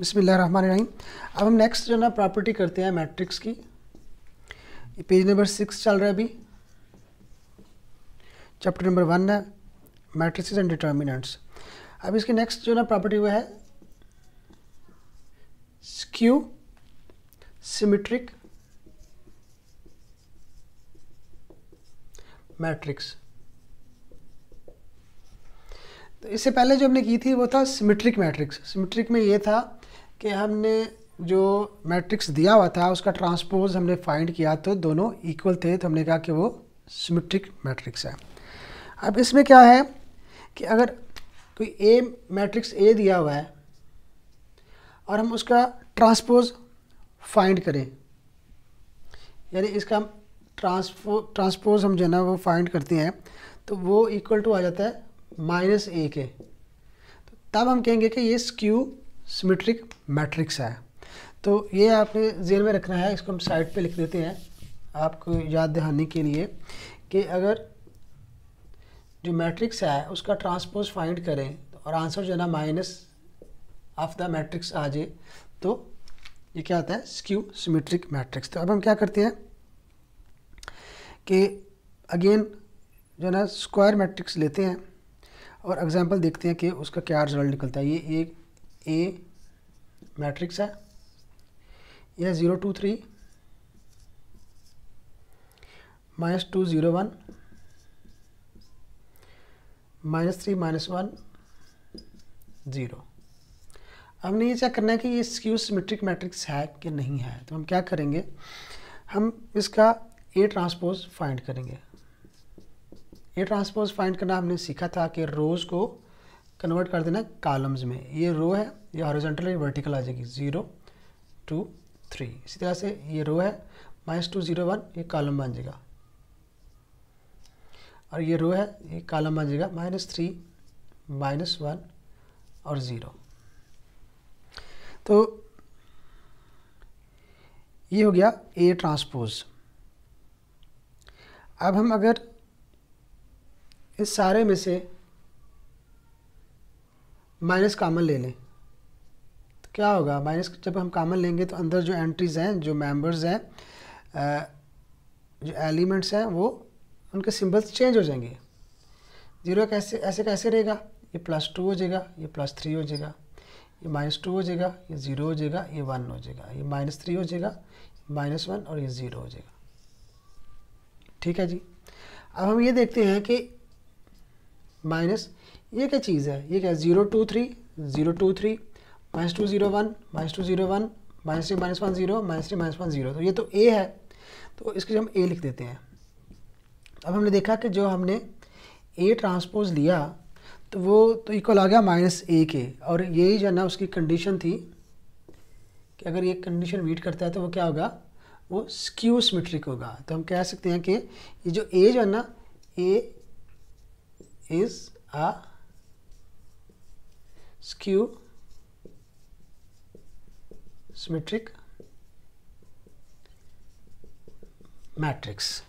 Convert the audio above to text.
बसमिल्लाम अब हम नेक्स्ट जो ना प्रॉपर्टी करते हैं मैट्रिक्स की पेज नंबर सिक्स चल रहा है अभी चैप्टर नंबर वन है मैट्रिक्स एंड डिटर्मिनेंट्स अब इसके नेक्स्ट जो ना प्रॉपर्टी वो है स्क्यू सिमेट्रिक मैट्रिक्स इससे पहले जो हमने की थी वो था सिमेट्रिक मैट्रिक्स सिमेट्रिक में ये था कि हमने जो मैट्रिक्स दिया हुआ था उसका ट्रांसपोज हमने फाइंड किया तो दोनों इक्वल थे तो हमने कहा कि वो सिमेट्रिक मैट्रिक्स है अब इसमें क्या है कि अगर कोई ए मैट्रिक्स ए दिया हुआ है और हम उसका ट्रांसपोज फाइंड करें यानी इसका ट्रांसपो ट्रांसपोज हम जो है ना वो फाइंड करते हैं तो वो इक्वल टू आ जाता है माइनस ए के तब हम कहेंगे कि ये स्क्यू सिमेट्रिक मैट्रिक्स है तो ये आपने जेल में रखना है इसको हम साइड पे लिख देते हैं आपको याद दहानी के लिए कि अगर जो मैट्रिक्स है उसका ट्रांसपोज फाइंड करें और आंसर जो है ना माइनस ऑफ द मैट्रिक्स आ जाए तो ये क्या आता है स्क्यू सिमेट्रिक मैट्रिक्स तो अब हम क्या करते हैं कि अगेन जो है ना स्क्वायर मैट्रिक्स लेते हैं और एग्जाम्पल देखते हैं कि उसका क्या रिजल्ट निकलता है ये एक ए मैट्रिक्स है यह zero two three minus two zero one minus three minus one zero हमने ये चेक करना है कि ये स्क्यू सिमेट्रिक मैट्रिक्स है कि नहीं है तो हम क्या करेंगे हम इसका ए ट्रांसपोज फाइंड करेंगे ए ट्रांसपोज फाइंड करना हमने सीखा था कि रोज़ को कन्वर्ट कर देना कॉलम्स में ये रो है ये हॉरिजॉन्टल है वर्टिकल आ जाएगी ज़ीरो टू थ्री इसी तरह से ये रो है माइनस टू ज़ीरो वन ये कॉलम बन जाएगा और ये रो है ये कॉलम बन जाएगा माइनस थ्री माइनस वन और ज़ीरो तो ये हो गया ए ट्रांसपोज़ अब हम अगर इस सारे में से माइनस कामन ले लें तो क्या होगा माइनस जब हम कामन लेंगे तो अंदर जो एंट्रीज़ हैं जो मेंबर्स हैं जो एलिमेंट्स हैं वो उनके सिंबल्स चेंज हो जाएंगे ज़ीरो कैसे ऐसे कैसे रहेगा ये प्लस टू हो जाएगा ये प्लस थ्री हो जाएगा ये माइनस टू हो जाएगा ये ज़ीरो हो जाएगा ये वन हो जाएगा ये माइनस थ्री हो जाएगा माइनस वन और ये ज़ीरो हो जाएगा ठीक है जी अब हम ये देखते हैं कि माइनस ये क्या चीज़ है ये क्या zero two three zero two three minus two zero one minus two zero one minus three minus one zero minus three minus one zero तो ये तो ए है तो इसके हम ए लिख देते हैं अब हमने देखा कि जो हमने ए ट्रांसपोज लिया तो वो तो इक्वल आ गया माइनस ए के और यही जो है ना उसकी कंडीशन थी कि अगर ये कंडीशन मीट करता है तो वो क्या होगा वो स्क्यू सिमेट्रिक होगा तो हम कह सकते हैं कि ये जो ए जो है ना ए is a skew symmetric matrix.